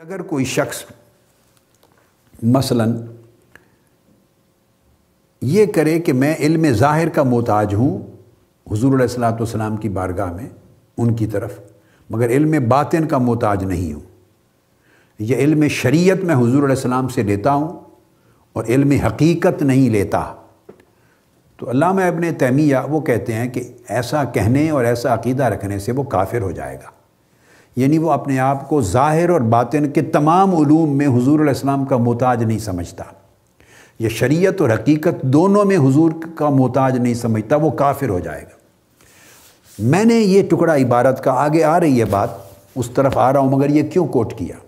अगर कोई शख्स मसलन ये करे कि मैं इल्म ज़ाहिर का मोहताज हूँ हजूर सलाम की बारगाह में उनकी तरफ मगर इल्म बातिन का मोहताज नहीं हूँ यह इल्म शरीयत मैं हजूर सलाम से लेता हूँ और इल्म हकीकत नहीं लेता तो अल्लाह इबन तैमिया वो कहते हैं कि ऐसा कहने और ऐसा अकीदा रखने से वो काफिर हो जाएगा यानी वो अपने आप को ज़ाहिर और बातिन के तमाम ूम में हजूर इस्लाम का मोहताज नहीं समझता यह शरीयत और हकीकत दोनों में हजूर का मोहताज नहीं समझता वो काफिर हो जाएगा मैंने ये टुकड़ा इबारत का आगे आ रही है बात उस तरफ आ रहा हूँ मगर ये क्यों कोट किया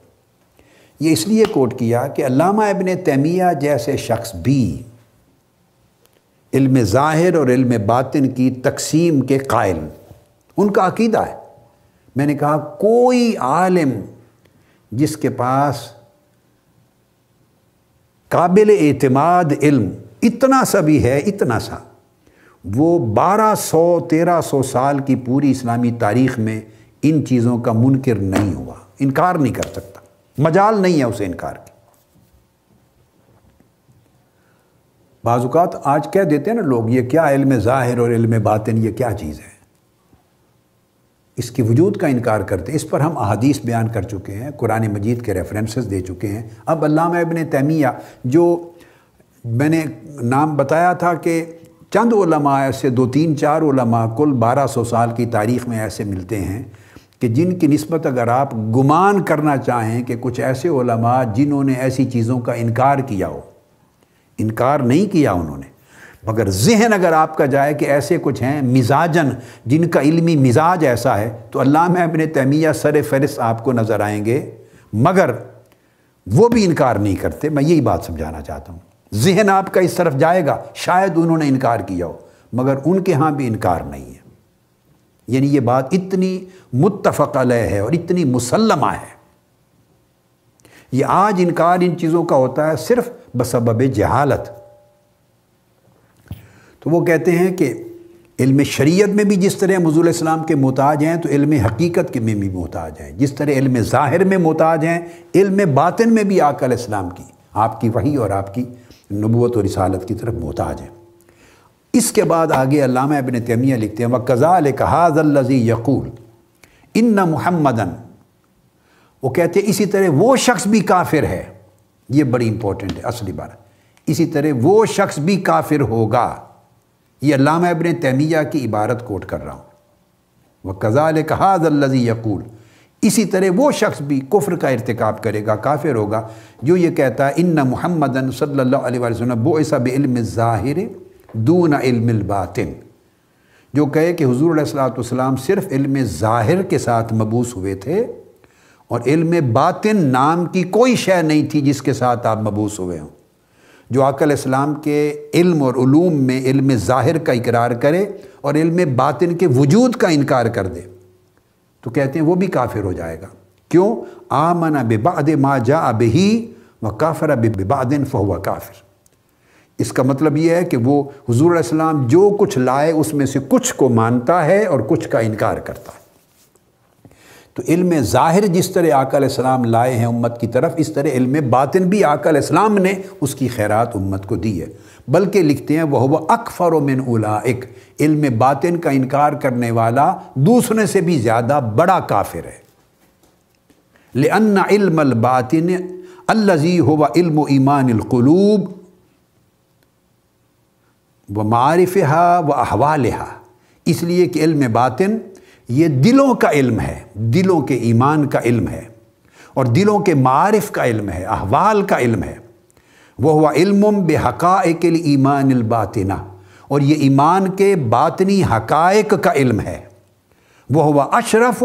ये इसलिए कोट किया कि अलामा इबन तैमिया जैसे शख्स भी इल्म ज़ाहिर और इल्म बातिन की तकसीम के कायल उनका अकीदा है मैंने कहा कोई आलिम जिसके पास काबिल एतमाद इल्म इतना सा भी है इतना सा वो 1200 1300 साल की पूरी इस्लामी तारीख में इन चीज़ों का मुनकर नहीं हुआ इनकार नहीं कर सकता मजाल नहीं है उसे इनकार की बाजुकात आज कह देते हैं ना लोग ये क्या इल्म ज़ाहिर और इल्म बातिन ये क्या चीज़ है इसकी वजूद का इनकार करते इस पर हम अदीस बयान कर चुके हैं कुरान मजीद के रेफरेंसेस दे चुके हैं अब अल्लामा इबन तैमिया जो मैंने नाम बताया था कि चंद ऐसे दो तीन चार ओलमा कुल बारह सौ साल की तारीख़ में ऐसे मिलते हैं कि जिनकी नस्बत अगर आप गुमान करना चाहें कि कुछ ऐसे जिन्होंने ऐसी चीज़ों का इनकार किया हो इनकार नहीं किया उन्होंने मगर जहन अगर आपका जाए कि ऐसे कुछ हैं मिजाजन जिनका इल्मी मिजाज ऐसा है तो अल्लाह अपने तहमिया सर फहरिस्त आपको नज़र आएंगे मगर वो भी इनकार नहीं करते मैं यही बात समझाना चाहता हूँ जहन आपका इस तरफ जाएगा शायद उन्होंने इनकार किया हो मगर उनके यहाँ भी इनकार नहीं है यानी ये बात इतनी मुतफ़ल है और इतनी मुसलमा है ये आज इनकार इन चीज़ों का होता है सिर्फ बसब जहालत तो वो कहते हैं कि इल्म शरीयत में भी जिस तरह मजूल इस्लाम के मोहताज हैं तो इल्म हकीकत के में भी मोहताज हैं जिस तरह इल्म ज़ाहिर में मोहताज हैं इल्म बातिन में भी आकल इस्लाम की आपकी वही और आपकी नबूत और रिसालत की तरफ मोहताज हैं इसके बाद आगे अलामा इबन तैमिया लिखते हैं व कज़ाल कहाज़ल्लजी यकूल इन मुहम्मदन वो कहते हैं इसी तरह वो शख्स भी काफिर है ये बड़ी इंपॉर्टेंट है असली बात इसी तरह वो शख्स भी काफिर होगा ये अलामा इबन तैमिया की इबारत कोट कर रहा हूँ वह कज़ाल कहाज़ल्लजी यकूल इसी तरह वो शख्स भी कुफ्र का इरतकब करेगा काफिर होगा जो ये कहता है इन्ना महमदन सल्ला बो ऐसा बिल्म ज़ाहिर दून इल्मबातिन जो कहे कि हजूर सलाम सिर्फ इल्म ज़ाहिर के साथ मबूस हुए थे और इल्म बातिन नाम की कोई शय नहीं थी जिसके साथ आप मबूस हुए हों जो अकल इस्लाम के इल्म और उलूम में इल्म ज़ाहिर का इकरार करे और इल्म बातिन के वजूद का इनकार कर दे तो कहते हैं वो भी काफिर हो जाएगा क्यों आमना बेबाद मा जा अब ही व काफर फ़ हुआ काफिर इसका मतलब यह है कि वो हजूर इस्लाम जो कुछ लाए उसमें से कुछ को मानता है और कुछ का इनकार करता है तो इल्म ज़ाहिर जिस तरह इस्लाम लाए हैं उम्मत की तरफ इस तरह इल्म बातिन भी इस्लाम ने उसकी खैरात उम्मत को दी है बल्कि लिखते हैं वह वह अकफ़र मिन उलाइक इल्म बातिन का इनकार करने वाला दूसरे से भी ज़्यादा बड़ा काफिर है लेना इल्म बातिन अल्लजी इल्म ईमानकलूब व हा व अहवालहा इसलिए कि इल्म बातिन ये दिलों का इल्म है दिलों के ईमान का इल्म है और दिलों के मारफ का इल्म है अहवाल का इल्म है वह हुआ इल्म बेहक ईमान बातना और ये ईमान के बातनी हक़ाइक का इल्म है वह हुआ अशरफ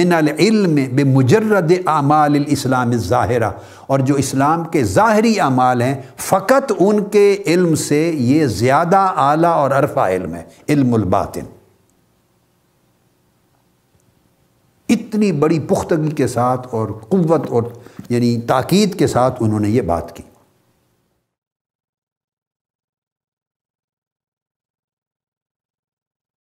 मिनल इल्म मुजर्रद आमाल इस्लाम ज़ाहरा और जो इस्लाम के ज़ाहरी अमाल हैं फ़कत उनके इल्म से ये ज़्यादा आला और अरफा इल्म है इल्मुलबातिन इतनी बड़ी पुख्तगी के साथ और कुत और यानी ताक़ीद के साथ उन्होंने ये बात की